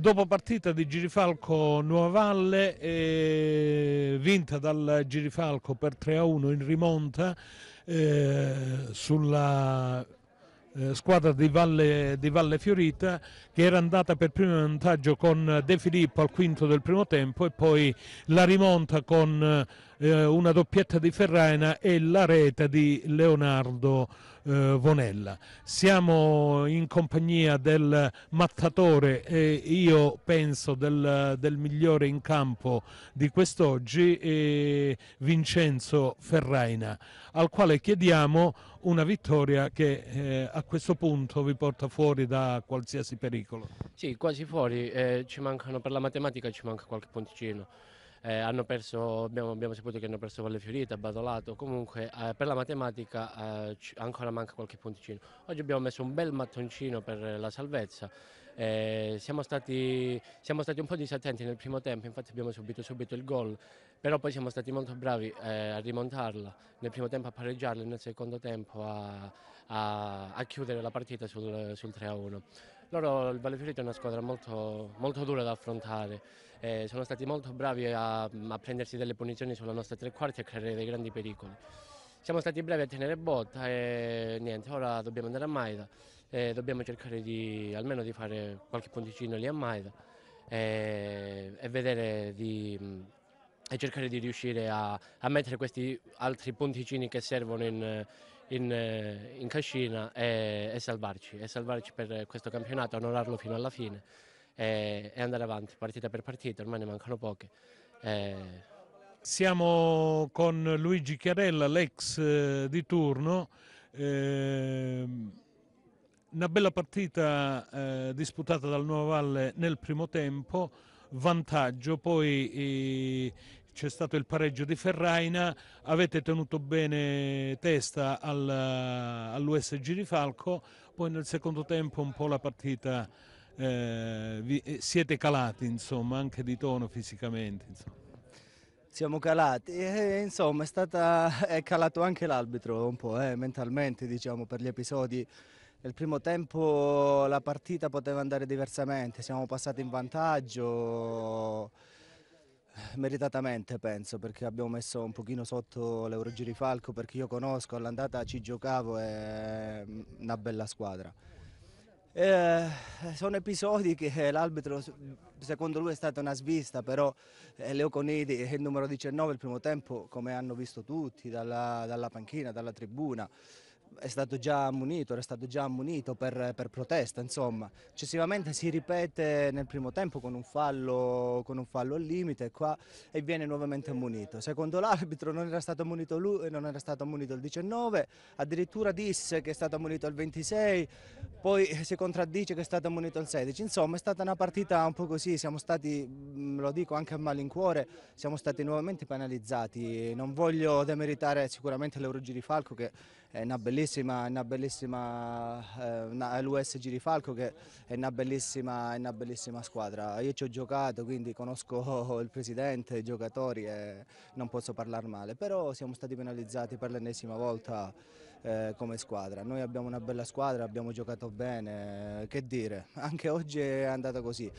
Dopo partita di Girifalco Nuova eh, vinta dal Girifalco per 3-1 in rimonta eh, sulla eh, squadra di Valle, di Valle, Fiorita che era andata per primo in vantaggio con De Filippo al quinto del primo tempo e poi la rimonta con eh, una doppietta di Ferraina e la rete di Leonardo eh, Vonella. Siamo in compagnia del mattatore e io penso del, del migliore in campo di quest'oggi, eh, Vincenzo Ferraina, al quale chiediamo una vittoria che eh, a questo punto vi porta fuori da qualsiasi pericolo. Sì, quasi fuori, eh, ci mancano per la matematica ci manca qualche punticino eh, hanno perso, abbiamo, abbiamo, saputo che hanno perso Valle Fiorita, Badolato, comunque eh, per la matematica eh, ancora manca qualche punticino. Oggi abbiamo messo un bel mattoncino per la salvezza, eh, siamo stati, siamo, stati, un po' disattenti nel primo tempo, infatti abbiamo subito, subito il gol, però poi siamo stati molto bravi eh, a rimontarla, nel primo tempo a pareggiarla e nel secondo tempo a, a, a chiudere la partita sul, sul 3-1. Loro, il Valle Fiorito è una squadra molto, molto dura da affrontare, eh, sono stati molto bravi a, a prendersi delle punizioni sulla nostra tre quarti e a creare dei grandi pericoli siamo stati bravi a tenere botta e niente, ora dobbiamo andare a Maida e dobbiamo cercare di almeno di fare qualche punticino lì a Maida e, eh, e vedere di e cercare di riuscire a, a, mettere questi altri punticini che servono in, in, in cascina e, e, salvarci, e salvarci per questo campionato, onorarlo fino alla fine e, e andare avanti partita per partita, ormai ne mancano poche. E... Siamo con Luigi Chiarella, l'ex eh, di turno. Eh, una bella partita eh, disputata dal Nuova Valle nel primo tempo vantaggio, poi eh, c'è stato il pareggio di Ferraina, avete tenuto bene testa al, all'USG di Falco, poi nel secondo tempo un po' la partita eh, vi, eh, siete calati insomma, anche di tono fisicamente. Insomma. Siamo calati, e, eh, insomma è, stata, è calato anche l'arbitro un po' eh, mentalmente diciamo, per gli episodi. Nel primo tempo la partita poteva andare diversamente, siamo passati in vantaggio Meritatamente penso perché abbiamo messo un pochino sotto l'Eurogirifalco perché io conosco, all'andata ci giocavo è mm, una bella squadra. Eh, sono episodi che l'arbitro, secondo lui, è stata una svista, però eh, Leo Conidi è eh, il numero 19 il primo tempo, come hanno visto tutti, dalla, dalla panchina, dalla tribuna è stato già ammonito, era stato già ammonito per, per, protesta, insomma. Successivamente si ripete nel primo tempo con un fallo, con un fallo al limite qua, e viene nuovamente ammonito. Secondo l'arbitro non era stato ammonito lui, eh, non era stato ammonito il 19, addirittura disse che è stato ammonito il 26, poi si contraddice che è stato ammonito il 16. Insomma è stata una partita un po' così, siamo stati, mm, lo dico anche a malincuore, siamo stati nuovamente penalizzati. Non voglio demeritare sicuramente l'Eurogiri Falco che una bellissima, una bellissima eh, una, l'USG di Falco che è una bellissima, una bellissima squadra. Io ci ho giocato, quindi conosco il presidente, i giocatori e non posso parlare male, però siamo stati penalizzati per l'ennesima volta eh, come squadra. Noi abbiamo una bella squadra, abbiamo giocato bene, eh, che dire, anche oggi è andata così.